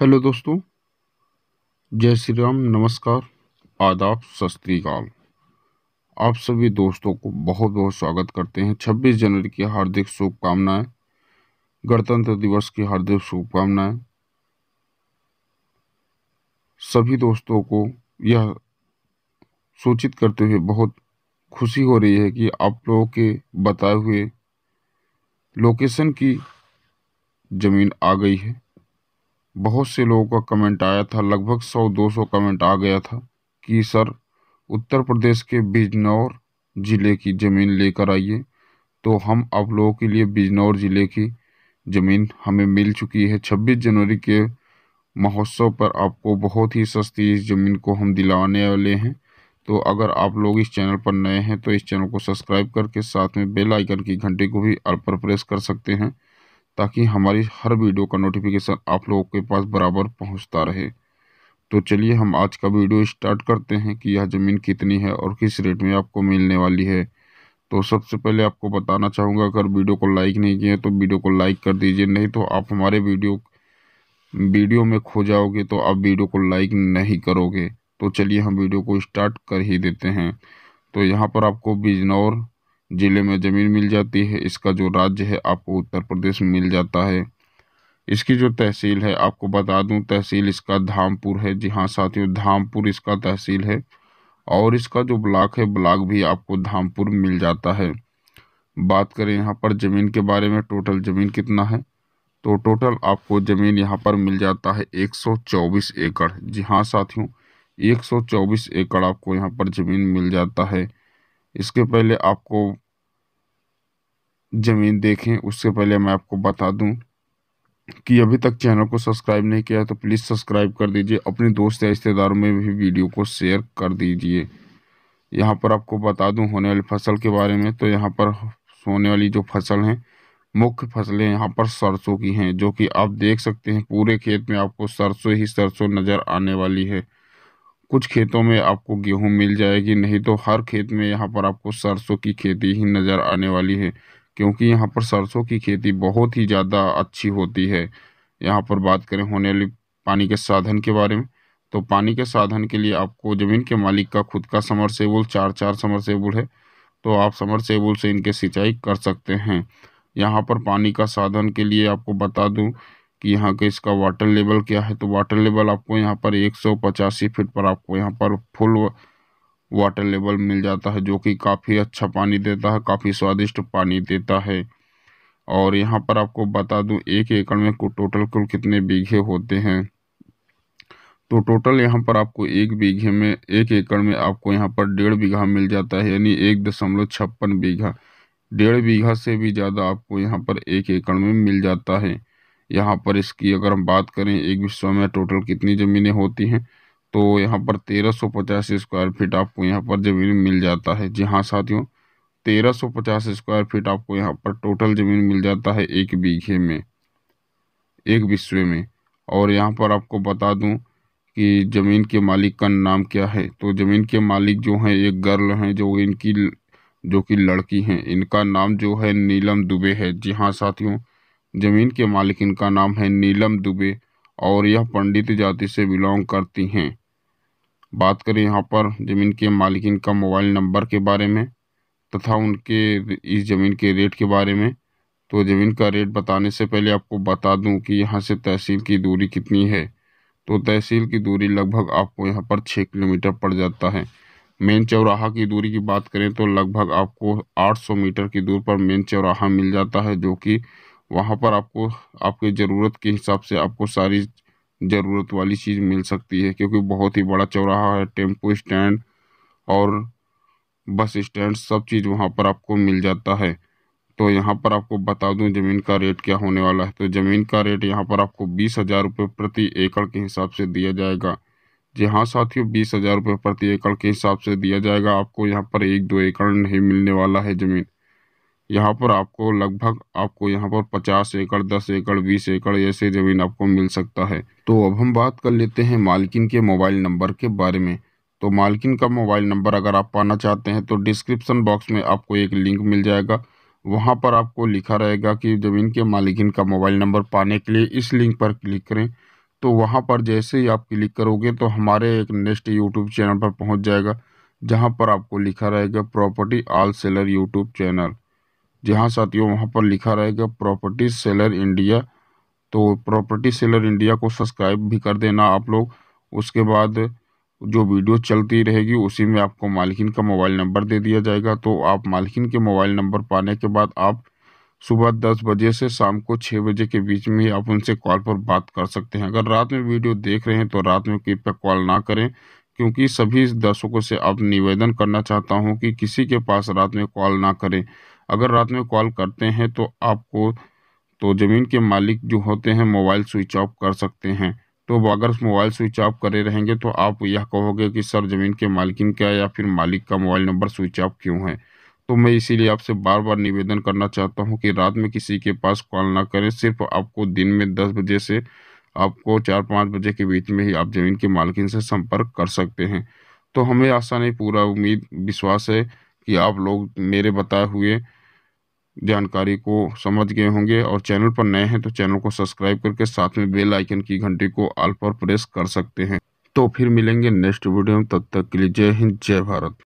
hello दोस्तों जय श्री राम नमस्कार आदाब सस्त्रीकाल आप सभी दोस्तों को बहुत बहुत स्वागत करते हैं 26 जनवरी की हार्दिक शुभकामनाएं गणतंत्र दिवस की हार्दिक शुभकामनाएं सभी दोस्तों को यह सूचित करते हुए बहुत खुशी हो रही है कि आप लोगों के बताए हुए लोकेशन की ज़मीन आ गई है बहुत से लोगों का कमेंट आया था लगभग सौ दो सौ कमेंट आ गया था कि सर उत्तर प्रदेश के बिजनौर ज़िले की ज़मीन लेकर आइए तो हम आप लोगों के लिए बिजनौर ज़िले की ज़मीन हमें मिल चुकी है छब्बीस जनवरी के महोत्सव पर आपको बहुत ही सस्ती इस ज़मीन को हम दिलाने वाले हैं तो अगर आप लोग इस चैनल पर नए हैं तो इस चैनल को सब्सक्राइब करके साथ में बेल आइकन की घंटी को भी अल पर प्रेस कर सकते हैं ताकि हमारी हर वीडियो का नोटिफिकेशन आप लोगों के पास बराबर पहुंचता रहे तो चलिए हम आज का वीडियो स्टार्ट करते हैं कि यह ज़मीन कितनी है और किस रेट में आपको मिलने वाली है तो सबसे पहले आपको बताना चाहूँगा अगर वीडियो को लाइक नहीं किए तो वीडियो को लाइक कर दीजिए नहीं तो आप हमारे वीडियो वीडियो में खो जाओगे तो आप वीडियो को लाइक नहीं करोगे तो चलिए हम वीडियो को स्टार्ट कर ही देते हैं तो यहाँ पर आपको बिजनौर ज़िले में ज़मीन मिल जाती है इसका जो राज्य है आपको उत्तर प्रदेश में मिल जाता है इसकी जो तहसील है आपको बता दूं तहसील इसका धामपुर है जी हाँ साथियों धामपुर इसका तहसील है और इसका जो ब्लॉक है ब्लॉक भी आपको धामपुर मिल जाता है बात करें यहाँ पर ज़मीन के बारे में टोटल ज़मीन कितना है तो टोटल आपको ज़मीन यहाँ पर मिल जाता है 124 एकड़ जी हाँ साथियों 124 एकड़ आपको यहाँ पर ज़मीन मिल जाता है इसके पहले आपको ज़मीन देखें उससे पहले मैं आपको बता दूं कि अभी तक चैनल को सब्सक्राइब नहीं किया तो प्लीज़ सब्सक्राइब कर दीजिए अपने दोस्त या रिश्तेदारों में भी वीडियो को शेयर कर दीजिए यहाँ पर आपको बता दूं होने वाली फसल के बारे में तो यहाँ पर होने वाली जो फसल हैं मुख्य फसलें यहाँ पर सरसों की हैं जो कि आप देख सकते हैं पूरे खेत में आपको सरसों ही सरसों नज़र आने वाली है कुछ खेतों में आपको गेहूं मिल जाएगी नहीं तो हर खेत में यहाँ पर आपको सरसों की खेती ही नज़र आने वाली है क्योंकि यहाँ पर सरसों की खेती बहुत ही ज़्यादा अच्छी होती है यहाँ पर बात करें होने वाली पानी के साधन के बारे में तो पानी के साधन के लिए आपको ज़मीन के मालिक का खुद का समरसेबुल चार चार समरसेबुल है तो आप समरसेबुल से इनके सिंचाई कर सकते हैं यहाँ पर पानी का साधन के लिए आपको बता दूँ कि यहाँ के इसका वाटर लेवल क्या है तो वाटर लेवल आपको यहाँ पर एक सौ पचासी फिट पर आपको यहाँ पर फुल वाटर लेवल मिल जाता है जो कि काफ़ी अच्छा पानी देता है काफ़ी स्वादिष्ट पानी देता है और यहाँ पर आपको बता दूँ एक एकड़ में टोटल कुल कितने बीघे होते हैं तो टोटल यहाँ पर आपको एक बीघे में एक एकड़ में आपको यहाँ पर डेढ़ बीघा मिल जाता है यानी एक दशमलव छप्पन बीघा डेढ़ बीघा से भी ज़्यादा आपको यहाँ पर एक एकड़ में मिल जाता है यहाँ पर इसकी अगर हम बात करें एक विश्व में टोटल कितनी ज़मीनें होती हैं तो यहाँ पर तेरह सौ पचास स्क्वायर फीट आपको यहाँ पर ज़मीन मिल जाता है जी हाँ साथियों तेरह सौ पचास स्क्वायर फीट आपको यहाँ पर टोटल ज़मीन मिल जाता है एक बीघे में एक विश्व में और यहाँ पर आपको बता दूँ कि ज़मीन के मालिक का नाम क्या है तो ज़मीन के मालिक जो हैं एक गर्ल हैं जो इनकी जो कि लड़की हैं इनका नाम जो है नीलम दुबे है जी हाँ साथियों जमीन के मालिक इनका नाम है नीलम दुबे और यह पंडित जाति से बिलोंग करती हैं बात करें यहाँ पर ज़मीन के मालिक का मोबाइल नंबर के बारे में तथा उनके इस ज़मीन के रेट के बारे में तो ज़मीन का रेट बताने से पहले आपको बता दूं कि यहाँ से तहसील की दूरी कितनी है तो तहसील की दूरी लगभग आपको यहाँ पर छः किलोमीटर पड़ जाता है मेन चौराहा की दूरी की बात करें तो लगभग आपको 800 मीटर की दूर पर मेन चौराहा मिल जाता है जो कि वहाँ पर आपको आपके ज़रूरत के हिसाब से आपको सारी ज़रूरत वाली चीज़ मिल सकती है क्योंकि बहुत ही बड़ा चौराहा है टेम्पो स्टैंड और बस स्टैंड सब चीज़ वहाँ पर आपको मिल जाता है तो यहाँ पर आपको बता दूँ ज़मीन का रेट क्या होने वाला है तो ज़मीन का रेट यहाँ पर आपको बीस हज़ार रुपये प्रति एकड़ के हिसाब से दिया जाएगा जी हाँ साथियों बीस हज़ार रुपये प्रति एकड़ के हिसाब से दिया जाएगा आपको यहाँ पर एक दो एकड़ नहीं मिलने वाला है ज़मीन यहाँ पर आपको लगभग आपको यहाँ पर पचास एकड़ दस एकड़ बीस एकड़ ऐसे ज़मीन आपको मिल सकता है तो अब हम बात कर लेते हैं मालकिन के मोबाइल नंबर के बारे में तो मालकिन का मोबाइल नंबर अगर आप पाना चाहते हैं तो डिस्क्रिप्सन बॉक्स में आपको एक लिंक मिल जाएगा वहाँ पर आपको लिखा रहेगा कि ज़मीन के मालिकिन का मोबाइल नंबर पाने के लिए इस लिंक पर क्लिक करें तो वहाँ पर जैसे ही आप क्लिक करोगे तो हमारे एक नेक्स्ट यूट्यूब चैनल पर पहुँच जाएगा जहाँ पर आपको लिखा रहेगा property all seller YouTube channel जहाँ साथियों वहाँ पर लिखा रहेगा प्रॉपर्टी सेलर इंडिया तो प्रॉपर्टी सेलर इंडिया को सब्सक्राइब भी कर देना आप लोग उसके बाद जो वीडियो चलती रहेगी उसी में आपको मालकिन का मोबाइल नंबर दे दिया जाएगा तो आप मालकिन के मोबाइल नंबर पाने के बाद आप सुबह दस बजे से शाम को छः बजे के बीच में ही आप उनसे कॉल पर बात कर सकते हैं अगर रात में वीडियो देख रहे हैं तो रात में कृपया कॉल ना करें क्योंकि सभी दर्शकों से आप निवेदन करना चाहता हूँ कि किसी के पास रात में कॉल ना करें अगर रात में कॉल करते हैं तो आपको तो ज़मीन के मालिक जो होते हैं मोबाइल स्विच ऑफ कर सकते हैं तो अगर मोबाइल स्विच ऑफ करे रहेंगे तो आप यह कहोगे कि सर ज़मीन के मालिकिन का या फिर मालिक का मोबाइल नंबर स्विच ऑफ क्यों है तो मैं इसीलिए आपसे बार बार निवेदन करना चाहता हूं कि रात में किसी के पास कॉल ना करें सिर्फ आपको दिन में दस बजे से आपको चार पाँच बजे के बीच में ही आप ज़मीन के मालकिन से संपर्क कर सकते हैं तो हमें आसानी पूरा उम्मीद विश्वास है कि आप लोग मेरे बताए हुए जानकारी को समझ गए होंगे और चैनल पर नए हैं तो चैनल को सब्सक्राइब करके साथ में बेल आइकन की घंटी को आल पर प्रेस कर सकते हैं तो फिर मिलेंगे नेक्स्ट वीडियो में तब तक के लिए जय हिंद जय भारत